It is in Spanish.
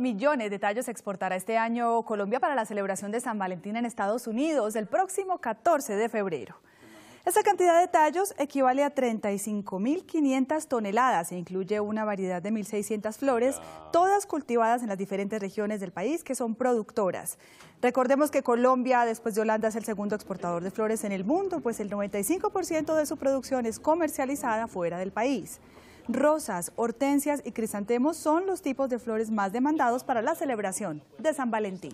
millones de tallos exportará este año Colombia para la celebración de San Valentín en Estados Unidos el próximo 14 de febrero. Esta cantidad de tallos equivale a 35.500 toneladas e incluye una variedad de 1.600 flores, todas cultivadas en las diferentes regiones del país que son productoras. Recordemos que Colombia, después de Holanda, es el segundo exportador de flores en el mundo, pues el 95% de su producción es comercializada fuera del país. Rosas, hortensias y crisantemos son los tipos de flores más demandados para la celebración de San Valentín.